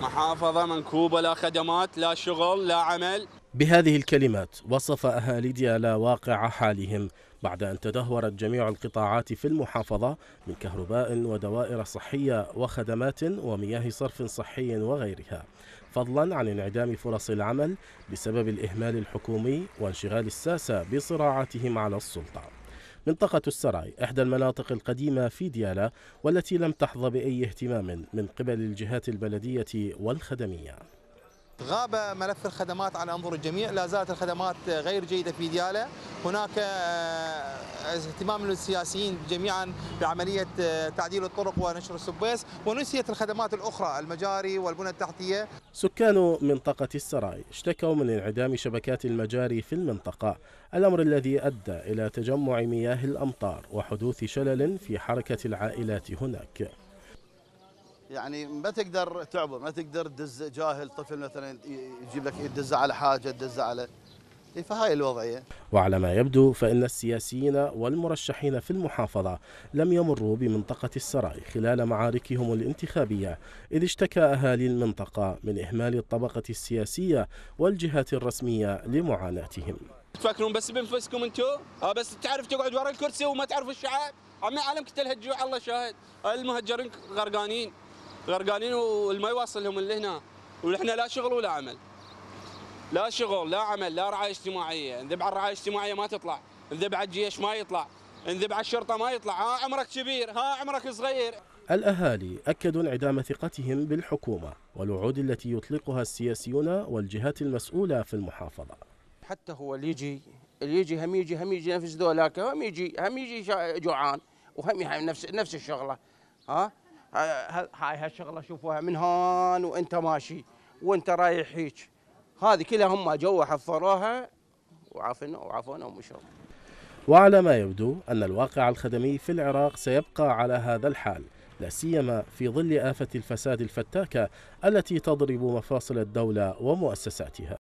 محافظة منكوبة لا خدمات لا شغل لا عمل بهذه الكلمات وصف أهالي ديالا واقع حالهم بعد أن تدهورت جميع القطاعات في المحافظة من كهرباء ودوائر صحية وخدمات ومياه صرف صحي وغيرها فضلا عن انعدام فرص العمل بسبب الإهمال الحكومي وانشغال الساسة بصراعاتهم على السلطة منطقة السراي إحدى المناطق القديمة في ديالى والتي لم تحظى بأي اهتمام من قبل الجهات البلدية والخدمية غاب ملف الخدمات على انظر الجميع لا زالت الخدمات غير جيده في دياله هناك آه، اهتمام للسياسيين جميعا بعمليه آه، تعديل الطرق ونشر السبيس ونسيت الخدمات الاخرى المجاري والبنى التحتيه سكان منطقه السراي اشتكوا من انعدام شبكات المجاري في المنطقه الامر الذي ادى الى تجمع مياه الامطار وحدوث شلل في حركه العائلات هناك يعني ما تقدر تعبر ما تقدر تدز جاهل طفل مثلا يجيب لك يدز على حاجه تدز على إيه، فهاي الوضعية وعلى ما يبدو فإن السياسيين والمرشحين في المحافظة لم يمروا بمنطقة السراي خلال معاركهم الانتخابية إذ اشتكى أهالي المنطقة من إهمال الطبقة السياسية والجهات الرسمية لمعاناتهم تفكرون بس بانفسكم انتم؟ اه بس تعرف تقعد ورا الكرسي وما تعرف الشعب؟ عمي علمك تلهجوا الله شاهد المهجرين غرقانين غرقانين والما يوصلهم اللي هنا ونحن لا شغل ولا عمل لا شغل لا عمل لا رعايه اجتماعيه انذب على الرعايه الاجتماعيه ما تطلع انذب على الجيش ما يطلع انذب على الشرطه ما يطلع ها عمرك كبير ها عمرك صغير الأهالي أكدوا انعدام ثقتهم بالحكومة والوعود التي يطلقها السياسيون والجهات المسؤولة في المحافظة حتى هو اللي يجي اللي يجي هم يجي هم يجي نفس ذولاك هم يجي هم يجي جوعان وهم نفس نفس الشغله ها هاي هالشغله شوفوها من هان وانت ماشي وانت رايح هيك هذه كلها هم جوا حفروها وعفنا وعفونا ومشوا وعلى ما يبدو أن الواقع الخدمي في العراق سيبقى على هذا الحال لا سيما في ظل آفة الفساد الفتاكة التي تضرب مفاصل الدولة ومؤسساتها